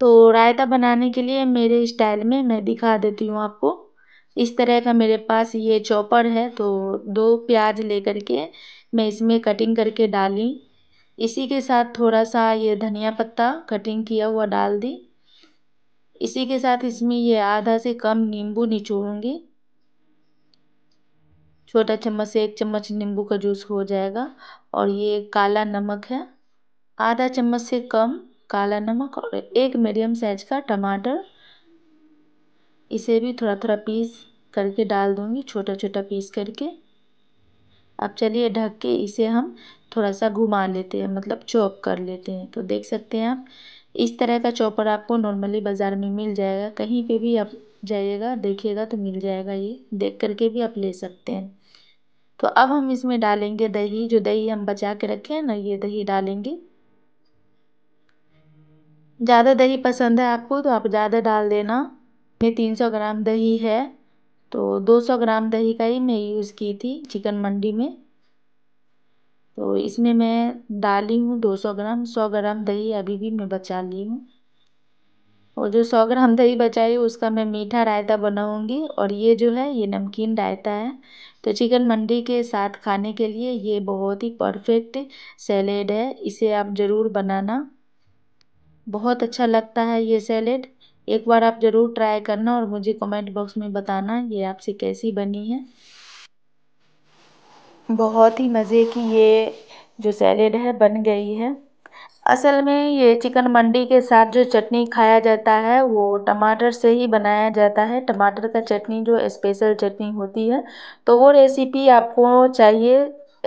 तो रायता बनाने के लिए मेरे स्टाइल में मैं दिखा देती हूँ आपको इस तरह का मेरे पास ये चॉपर है तो दो प्याज लेकर के मैं इसमें कटिंग करके डाली इसी के साथ थोड़ा सा ये धनिया पत्ता कटिंग किया हुआ डाल दी इसी के साथ इसमें ये आधा से कम नींबू निचोड़ूंगी छोटा चम्मच से एक चम्मच नींबू का जूस हो जाएगा और ये काला नमक है आधा चम्मच से कम काला नमक और एक मीडियम साइज का टमाटर इसे भी थोड़ा थोड़ा पीस करके डाल दूँगी छोटा छोटा पीस करके अब चलिए ढक के इसे हम थोड़ा सा घुमा लेते हैं मतलब चॉप कर लेते हैं तो देख सकते हैं आप इस तरह का चॉपर आपको नॉर्मली बाज़ार में मिल जाएगा कहीं पे भी आप जाइएगा देखिएगा तो मिल जाएगा ये देख करके भी आप ले सकते हैं तो अब हम इसमें डालेंगे दही जो दही हम बचा के रखे हैं ना ये दही डालेंगे ज़्यादा दही पसंद है आपको तो आप ज़्यादा डाल देना ये तीन सौ ग्राम दही है तो दो सौ ग्राम दही का ही मैं यूज़ की थी चिकन मंडी में तो इसमें मैं डाली हूँ दो सौ ग्राम सौ ग्राम दही अभी भी मैं बचा ली हूँ और जो सौ ग्राम दही बचाई उसका मैं मीठा रायता बनाऊँगी और ये जो है ये नमकीन रायता है तो चिकन मंडी के साथ खाने के लिए ये बहुत ही परफेक्ट सैलेड है इसे आप ज़रूर बनाना बहुत अच्छा लगता है ये सैलेड एक बार आप ज़रूर ट्राई करना और मुझे कमेंट बॉक्स में बताना ये आपसे कैसी बनी है बहुत ही मज़े की ये जो सैलेड है बन गई है असल में ये चिकन मंडी के साथ जो चटनी खाया जाता है वो टमाटर से ही बनाया जाता है टमाटर का चटनी जो स्पेशल चटनी होती है तो वो रेसिपी आपको चाहिए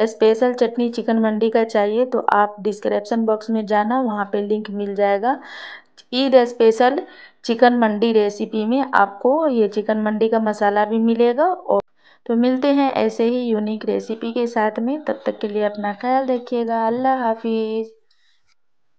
स्पेशल चटनी चिकन मंडी का चाहिए तो आप डिस्क्रिप्शन बॉक्स में जाना वहाँ पे लिंक मिल जाएगा Eid special chicken mandi recipe में आपको ये चिकन मंडी का मसाला भी मिलेगा और तो मिलते हैं ऐसे ही यूनिक रेसिपी के साथ में तब तक के लिए अपना ख्याल रखिएगा अल्लाह हाफिज़